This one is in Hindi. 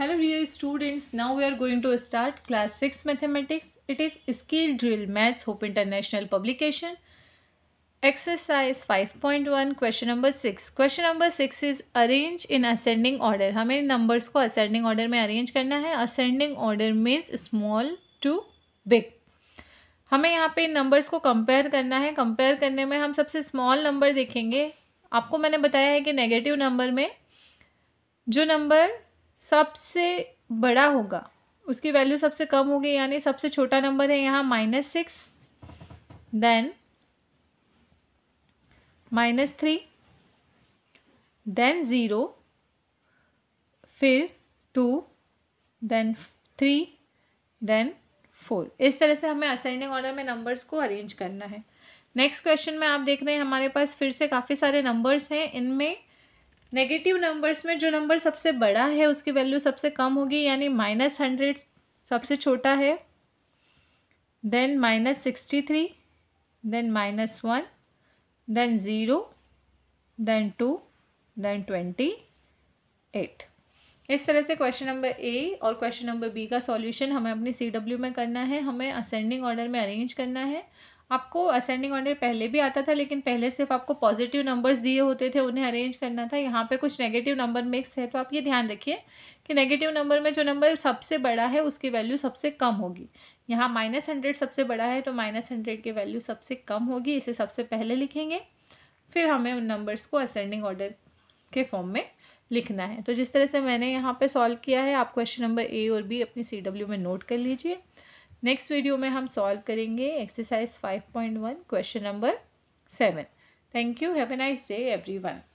hello dear students now we are going to start class six mathematics it is scale drill maths Hope International publication exercise five point one question number six question number six is arrange in ascending order हमें नंबर्स को असेंडिंग ऑर्डर में अरेंज करना है ascending order means small to big हमें यहाँ पे नंबर्स को कंपेयर करना है कंपेयर करने में हम सबसे स्मॉल नंबर देखेंगे आपको मैंने बताया है कि नेगेटिव नंबर में जो नंबर सबसे बड़ा होगा उसकी वैल्यू सबसे कम होगी यानी सबसे छोटा नंबर है यहाँ minus six then minus three then zero फिर two then three then four इस तरह से हमें असेंडिंग ऑर्डर में नंबर्स को अरेंज करना है नेक्स्ट क्वेश्चन में आप देख रहे हैं हमारे पास फिर से काफ़ी सारे नंबर्स हैं इनमें नेगेटिव नंबर्स में जो नंबर सबसे बड़ा है उसकी वैल्यू सबसे कम होगी यानी माइनस हंड्रेड सबसे छोटा है then minus sixty three then minus one then zero then two then twenty eight इस तरह से क्वेश्चन नंबर ए और क्वेश्चन नंबर बी का सॉल्यूशन हमें अपनी सी डब्ल्यू में करना है हमें असेंडिंग ऑर्डर में अरेंज करना है आपको असेंडिंग ऑर्डर पहले भी आता था लेकिन पहले सिर्फ आपको पॉजिटिव नंबर्स दिए होते थे उन्हें अरेंज करना था यहाँ पे कुछ नेगेटिव नंबर मिक्स है तो आप ये ध्यान रखिए कि नेगेटिव नंबर में जो नंबर सबसे बड़ा है उसकी वैल्यू सबसे कम होगी यहाँ माइनस हंड्रेड सबसे बड़ा है तो माइनस हंड्रेड की वैल्यू सबसे कम होगी इसे सबसे पहले लिखेंगे फिर हमें उन नंबर्स को असेंडिंग ऑर्डर के फॉर्म में लिखना है तो जिस तरह से मैंने यहाँ पर सॉल्व किया है आप क्वेश्चन नंबर ए और बी अपनी सी डब्ल्यू में नोट कर लीजिए नेक्स्ट वीडियो में हम सॉल्व करेंगे exercise five point one question number seven thank you have a nice day every one